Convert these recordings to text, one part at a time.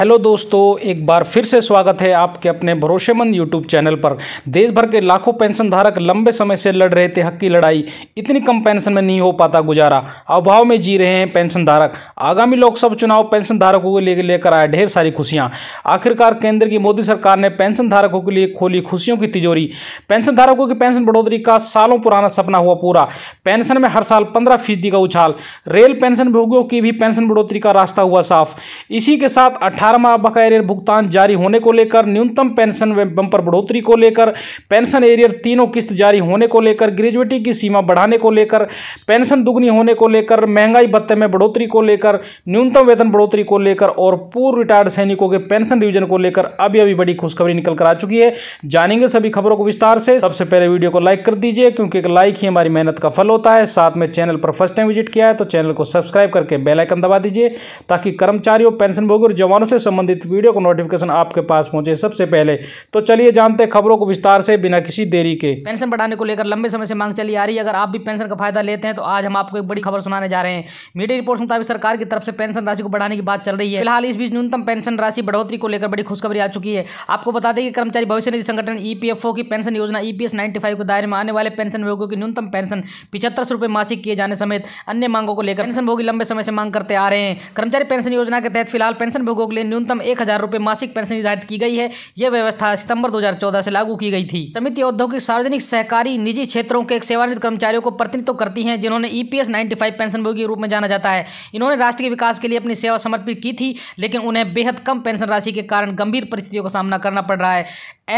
hello दोस्तों एक बार फिर से स्वागत है आपके अपने भरोसेमंद यूट्यूब चैनल पर देश भर के लाखों पेंशन धारक लंबे समय से लड़ रहे थे हक की लड़ाई इतनी कम पेंशन में नहीं हो पाता गुजारा अभाव में जी रहे हैं पेंशन धारक आगामी लोकसभा चुनाव पेंशन धारकों के लिए लेकर आया ढेर सारी खुशियाँ आखिरकार केंद्र की मोदी सरकार ने पेंशन धारकों के लिए खोली खुशियों की तिजोरी पेंशन धारकों की पेंशन बढ़ोतरी का सालों पुराना सपना हुआ पूरा पेंशन में हर साल पंद्रह फीसदी का उछाल रेल पेंशन भोगियों की भी पेंशन बढ़ोतरी का रास्ता हुआ साफ इसी के साथ अठारह चार माह एरियर भुगतान जारी होने को लेकर न्यूनतम पेंशन बंपर बढ़ोतरी को लेकर पेंशन एरियर तीनों किस्त जारी होने को लेकर ग्रेजुएटी की सीमा बढ़ाने को लेकर पेंशन दुगनी होने को लेकर महंगाई भत्ते में बढ़ोतरी को लेकर न्यूनतम वेतन बढ़ोतरी को लेकर और पूर्व रिटायर्ड सैनिकों के पेंशन रिविजन को लेकर अभी अभी बड़ी खुशखबरी निकल कर आ चुकी है जानेंगे सभी खबरों को विस्तार से सबसे पहले वीडियो को लाइक कर दीजिए क्योंकि एक लाइक ही हमारी मेहनत का फल होता है साथ में चैनल पर फर्स्ट टाइम विजिट किया है तो चैनल को सब्सक्राइब करके बेलाइकन दबा दीजिए ताकि कर्मचारियों पेंशनभोगी और जवानों से संबंधित वीडियो का नोटिफिकेशन आपके पास पहुंचे सबसे पहले तो चलिए जानते खबरों को विस्तार से बिना किसी देरी के पेंशन बढ़ाने को लेकर लंबे समय से मांग चली आ रही है अगर आप भी पेंशन का फायदा लेते हैं तो आज हम आपको एक बड़ी खबर सुनाने जा रहे हैं मीडिया रिपोर्ट मुताबिक सरकार की तरफ से पेंशन राशि को बढ़ाने की बात चल रही है फिलहाल इस बीच न्यूनतम पेंशन राशि बढ़ोतरी को लेकर बड़ी खुशखबरी आ चुकी है आपको बता दें कि कर्मचारी भविष्य निधि संगठन ईपीएफओ e की पेंशन योजना ईपीएस e 95 के दायरे में आने वाले पेंशन भोगों की न्यूनतम पेंशन पिछहत्तर सौ रुपये मासिक किए जाने समेत अन्य मांगों को लेकर पेंशन भोगी लंबे समय से मांग करते आ रहे हैं कर्मचारी पेंशन योजना के तहत फिलहाल पेंशन भोगों के लिए न्यूनतम एक हज़ार रुपये मासिक पेंशन निर्धारित की गई है यह व्यवस्था सितंबर 2014 से लागू की गई थी समिति औद्योगिक सार्वजनिक सहकारी निजी क्षेत्रों के सेवानिवृत्त कर्मचारियों को प्रतिनिधित्व करती है जिन्होंने ईपीएस e नाइन्टी पेंशन भोगी के रूप में जाना जाता है इन्होंने राष्ट्र के विकास के लिए अपनी सेवा समर्पित की थी लेकिन उन्हें बेहद कम पेंशन राशि के कारण गंभीर परिस्थितियों का सामना करना पड़ रहा है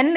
एन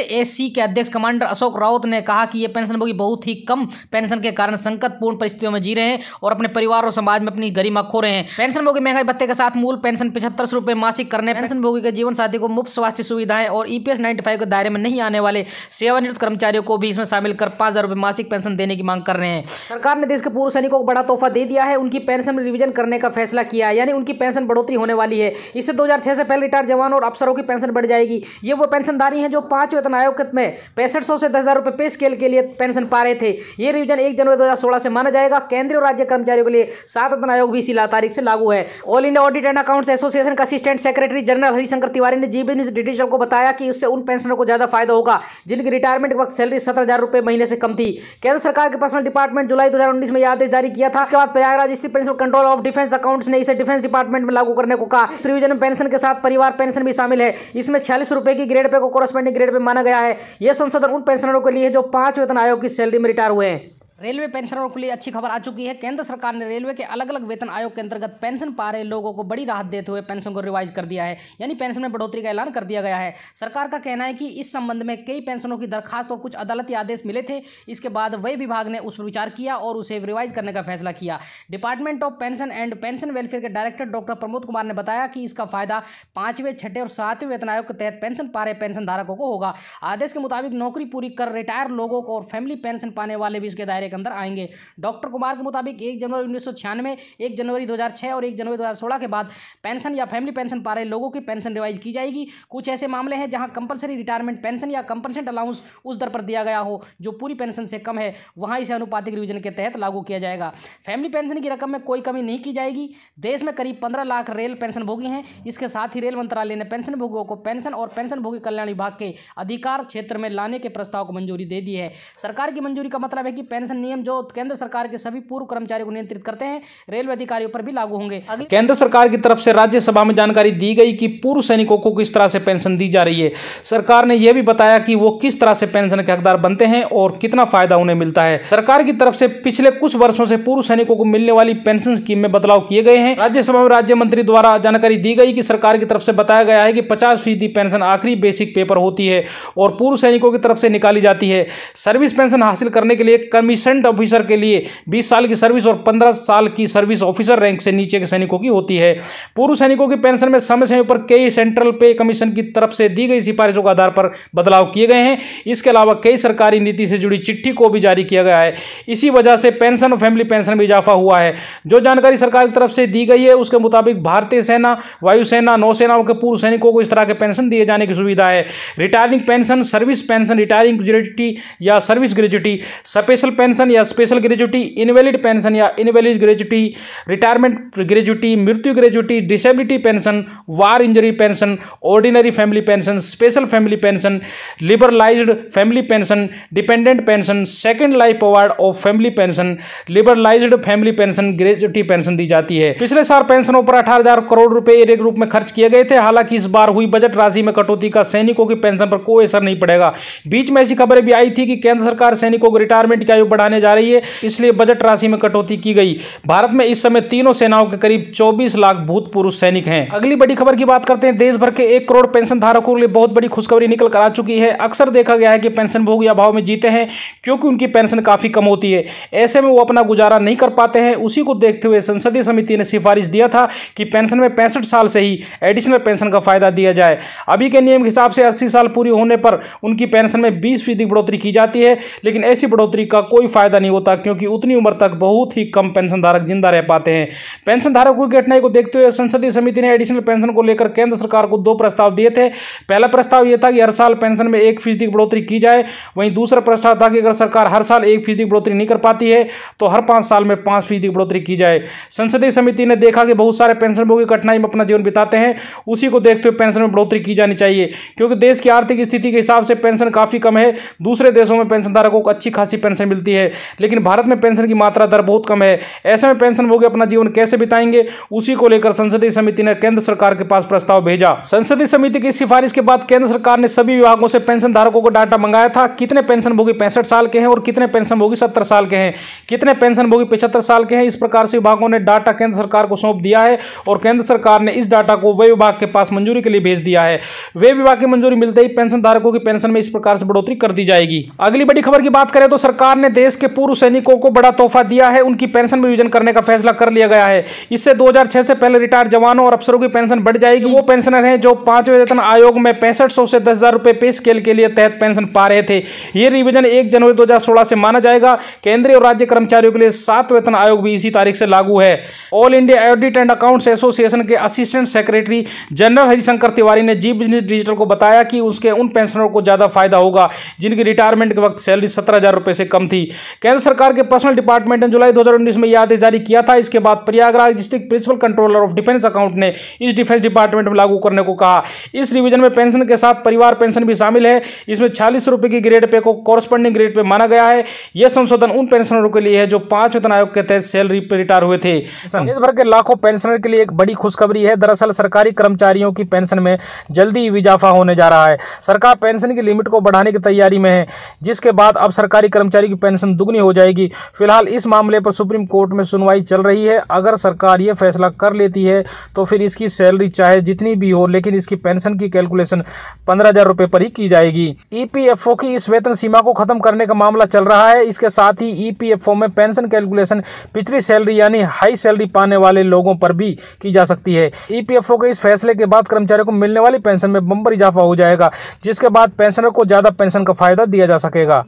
के अध्यक्ष कमांडर अशोक राउत ने कहा कि ये पेंशनभोगी बहुत ही कम पेंशन के कारण संकटपूर्ण परिस्थितियों में जी रहे हैं और अपने परिवार और समाज में अपनी गरिमा खो रहे हैं पेंशनभोगी महंगाई भत्ते के साथ मूल पेंशन पचहत्तर रुपये मासिक करने करने पेंशन भोगी के जीवन साथी को मुफ्त स्वास्थ्य सुविधाएं और ईपीएस e 95 के दायरे में नहीं आने वाले सेवानिवृत्त कर्मचारियों को भी इसमें शामिल कर पांच हज़ार मासिक पेंशन देने की मांग कर रहे हैं सरकार ने देश के पूर्व सैनिकों को बड़ा तोहफा दे दिया है उनकी पेंशन में रिविजन करने का फैसला किया है यानी उनकी पेंशन बढ़ोतरी होने वाली है इससे दो से पहले रिटायर जवान और अफसरों की पेंशन बढ़ जाएगी ये वो पेंशनधारी हैं जो पांच वेतन आयोग में पैंसठ से दस हज़ार पे स्केल के लिए पेंशन पा रहे थे ये रिविजन एक जनवरी दो से माना जाएगा केंद्रीय और राज्य कर्मचारियों के लिए सात वेतन आयोग भी इसी तारीख से लागू है All India audit and accounts association का assistant secretary secretary general Harishankar Tiwari ने जीबी न्यूज डिजिटल को बताया कि उससे उन पेंशनरों को ज़्यादा फायदा होगा जिनकी रिटायरमेंट वक्त सैलरी सत्रह हज़ार रुपये महीने से कम थी केंद्र सरकार के पर्सनल डिपार्टमेंट जुलाई दो में यह आदेश जारी किया था इसके बाद प्रयागराज स्थित principal control of defence accounts ने इसे डिफेंस डिपार्टमेंट में लागू करने को कहा रिविजन पेंशन के साथ परिवार पेंशन भी शामिल है इसमें छियालीस रुपये की ग्रेड पे को कॉरस्पॉन्डिंग ग्रेड पे माना गया है यह संशोधन उन पेंशनरों के लिए जो पांच वेतन आयोग की सैलरी में रिटायर हुए हैं रेलवे पेंशनरों के लिए अच्छी खबर आ चुकी है केंद्र सरकार ने रेलवे के अलग अलग वेतन आयोग के अंतर्गत पेंशन पा रहे लोगों को बड़ी राहत देते हुए पेंशन को रिवाइज कर दिया है यानी पेंशन में बढ़ोतरी का ऐलान कर दिया गया है सरकार का कहना है कि इस संबंध में कई पेंशनों की दरखास्त और कुछ अदालती आदेश मिले थे इसके बाद वही विभाग ने उस पर विचार किया और उसे रिवाइज करने का फैसला किया department of pension and pension welfare के डायरेक्टर डॉक्टर प्रमोद कुमार ने बताया कि इसका फायदा पांचवें छठे और सातवें वेतन आयोग के तहत पेंशन पा रहे पेंशन धारकों को होगा आदेश के मुताबिक नौकरी पूरी कर रिटायर लोगों को और फैमिली पेंशन पाने वाले भी इसके दायरे के अंदर आएंगे डॉक्टर कुमार के मुताबिक एक जनवरी उन्नीस सौ जनवरी दो और एक जनवरी दो के बाद पेंशन या फैमिली पेंशन पा रहे लोगों की पेंशन रिवाइज की जाएगी कुछ ऐसे मामले हैं जहां कंपलसरी रिटायरमेंट पेंशन या कंपलसेंट अलाउंस उस दर पर दिया गया हो जो पूरी पेंशन से कम है वहाँ इसे अनुपातिक रिविजन के तहत लागू किया जाएगा फैमिली पेंशन की रकम में कोई कमी नहीं की जाएगी देश में करीब पंद्रह लाख रेल पेंशन भोगी हैं इसके साथ ही रेल मंत्रालय ने पेंशन भोगियों को पेंशन और पेंशन भोगी कल्याण विभाग के अधिकार क्षेत्र में लाने के प्रस्ताव को मंजूरी दे दी है सरकार की मंजूरी का मतलब है कि पेंशन पेंशन नियम जो केंद्र सरकार के सभी पूर्व कर्मचारियों को नियंत्रित करते हैं रेलवे अधिकारियों पर भी लागू होंगे केंद्र सरकार की तरफ से राज्यसभा में जानकारी दी गई कि पूर्व सैनिकों को किस तरह से पेंशन दी जा रही है सरकार ने यह भी बताया कि वो किस तरह से पेंशन के हकदार बनते हैं और कितना फायदा उन्हें मिलता है सरकार की तरफ से पिछले कुछ वर्षों से पूर्व सैनिकों को मिलने वाली पेंशन स्कीम में बदलाव किए गए हैं राज्यसभा में राज्य मंत्री द्वारा जानकारी दी गई कि सरकार की तरफ से बताया गया है कि पचास फीसदी पेंशन आखिरी बेसिक पेपर होती है और पूर्व सैनिकों की तरफ से निकाली जाती है सर्विस पेंशन हासिल करने के लिए कमीशन डिसेंट ऑफिसर के लिए बीस साल की सर्विस और पंद्रह साल की सर्विस ऑफिसर रैंक से नीचे के सैनिकों की होती है पूर्व सैनिकों की पेंशन में समय समय पर कई सेंट्रल पे कमीशन की तरफ से दी गई सिफारिशों के आधार पर बदलाव किए गए हैं इसके अलावा कई सरकारी नीति से जुड़ी चिट्ठी को भी जारी किया गया है इसी वजह से पेंशन और फैमिली पेंशन में इजाफा हुआ है जो जानकारी सरकार की तरफ से दी गई है उसके मुताबिक भारतीय सेना वायुसेना नौसेना के पूर्व सैनिकों को इस तरह के पेंशन दिए जाने की सुविधा है retiring pension service pension retiring gratuity या service gratuity special pension pension या स्पेशल ग्रेजुटी इनवैलिड पेंशन या इनवैलिड ग्रेजुटी रिटायरमेंट ग्रेजुटी मृत्यु gratuity disability pension war injury pension ordinary family pension special family pension liberalise family pension dependent pension second life award of family pension liberalise family pension gratuity pension दी जाती है पिछले साल पेंशनों पर अठारह करोड़ रुपए एक रूप में खर्च किए गए थे हालांकि इस बार हुई बजट राशि में कटौती का सैनिकों की पेंशन पर कोई असर नहीं पड़ेगा बीच में ऐसी खबरें भी आई थी कि केंद्र सरकार सैनिकों को रिटायरमेंट की आयु बढ़ा लगाने जा रही है इसलिए बजट राशि में कटौती की गई भारत में इस समय तीनों सेनाओं के करीब चौबीस लाख भूतपूर्व सैनिक हैं अगली बड़ी खबर की बात करते हैं देश भर के एक करोड़ पेंशन धारकों के लिए बहुत बड़ी खुशखबरी निकल कर आ चुकी है अक्सर देखा गया है कि पेंशन भोग या भाव में जीते हैं क्योंकि उनकी पेंशन काफी कम होती है ऐसे में वो अपना गुजारा नहीं कर पाते हैं उसी को देखते हुए संसदीय समिति ने सिफारिश दिया था कि पेंशन में पैंसठ साल से ही एडिशनल पेंशन का फायदा दिया जाए अभी के नियम के हिसाब से अस्सी साल पूरी होने पर उनकी पेंशन में बीस फीसदी बढ़ोतरी की जाती है लेकिन ऐसी बढ़ोतरी का कोई फ़ायदा नहीं होता क्योंकि उतनी उम्र तक बहुत ही कम पेंशन धारक जिंदा रह पाते हैं पेंशन धारकों की कठिनाई को देखते हुए संसदीय समिति ने एडिशनल पेंशन को लेकर केंद्र सरकार को दो प्रस्ताव दिए थे पहला प्रस्ताव यह था कि हर साल पेंशन में एक फीसदी बढ़ोतरी की जाए वहीं दूसरा प्रस्ताव था कि अगर सरकार हर साल एक फीसदी बढ़ोतरी नहीं कर पाती है तो हर पाँच साल में पाँच फीसदी बढ़ोतरी की जाए संसदीय समिति ने देखा कि बहुत सारे पेंशनभोगी कठिनाई में अपना जीवन बिताते हैं उसी को देखते हुए पेंशन में बढ़ोतरी की जानी चाहिए क्योंकि देश की आर्थिक स्थिति के हिसाब से पेंशन काफ़ी कम है दूसरे देशों में पेंशनधारकों को अच्छी खासी पेंशन मिलती है है लेकिन भारत में पेंशन की मात्रा दर बहुत कम है ऐसे में पेंशन भोगी अपना जीवन कैसे बिताएंगे उसी को लेकर संसदीय समिति ने केंद्र सरकार के पास प्रस्ताव भेजा संसदीय समिति की सिफारिश के बाद केंद्र सरकार ने सभी विभागों से पेंशन धारकों को डाटा मंगाया था कितने पेंशन भोगी पैंसठ साल के हैं और कितने पेंशन भोगी सत्तर साल के हैं कितने पेंशन भोगी पिछहत्तर साल के हैं इस प्रकार से विभागों ने डाटा केंद्र सरकार को सौंप दिया है और केंद्र सरकार ने इस डाटा को वे विभाग के पास मंजूरी के लिए भेज दिया है वे विभाग की मंजूरी मिलते ही पेंशन धारकों की पेंशन में इस प्रकार से बढ़ोतरी कर दी जाएगी अगली बड़ी खबर की बात करें तो सरकार ने देश देश के पूर्व सैनिकों को बड़ा तोहफा दिया है उनकी पेंशन में रिविजन करने का फैसला कर लिया गया है इससे 2006 से पहले रिटायर्ड जवानों और अफसरों की पेंशन बढ़ जाएगी वो पेंशनर हैं जो पांचवें वेतन आयोग में पैंसठ से दस हज़ार रुपये पे स्केल के लिए तहत पेंशन पा रहे थे ये रिविजन एक जनवरी दो से माना जाएगा केंद्रीय और राज्य कर्मचारियों के लिए सात वेतन आयोग भी इसी तारीख से लागू है All India audit and accounts association के assistant secretary general Harishankar Tiwari ने जी बिजनेस डिजिटल को बताया कि उसके उन पेंशनरों को ज़्यादा फायदा होगा जिनकी रिटायरमेंट के वक्त सैलरी सत्रह हज़ार रुपये से कम थी केंद्र सरकार के पर्सनल डिपार्टमेंट ने जुलाई 2019 में यह आदेश जारी किया था इसके बाद Prayagraj district principal controller of defence account ने इस डिफेंस डिपार्टमेंट में लागू करने को कहा इस रिविजन में पेंशन के साथ परिवार पेंशन भी शामिल है इसमें छियालीस रुपये की ग्रेड पे को कॉरस्पॉन्डिंग ग्रेड पे माना गया है यह संशोधन उन पेंशनरों के लिए है जो पांच वेतन आयोग के तहत सैलरी पर रिटायर हुए थे देश भर के लाखों पेंशनर के लिए एक बड़ी खुशखबरी है दरअसल सरकारी कर्मचारियों की पेंशन में जल्दी ही इजाफा होने जा रहा है सरकार पेंशन की लिमिट को बढ़ाने की तैयारी में है जिसके बाद अब सरकारी कर्मचारी की पेंशन राशि दुगनी हो जाएगी फिलहाल इस मामले पर सुप्रीम कोर्ट में सुनवाई चल रही है अगर सरकार ये फैसला कर लेती है तो फिर इसकी सैलरी चाहे जितनी भी हो लेकिन इसकी पेंशन की कैलकुलेशन पंद्रह हज़ार पर ही की जाएगी ईपीएफओ e की इस वेतन सीमा को खत्म करने का मामला चल रहा है इसके साथ ही ईपीएफओ e में पेंशन कैलकुलेशन पिछली सैलरी यानी हाई सैलरी पाने वाले लोगों पर भी की जा सकती है ईपीएफओ e के इस फैसले के बाद कर्मचारियों को मिलने वाली पेंशन में बंबर इजाफा हो जाएगा जिसके बाद पेंशनर को ज़्यादा पेंशन का फायदा दिया जा सकेगा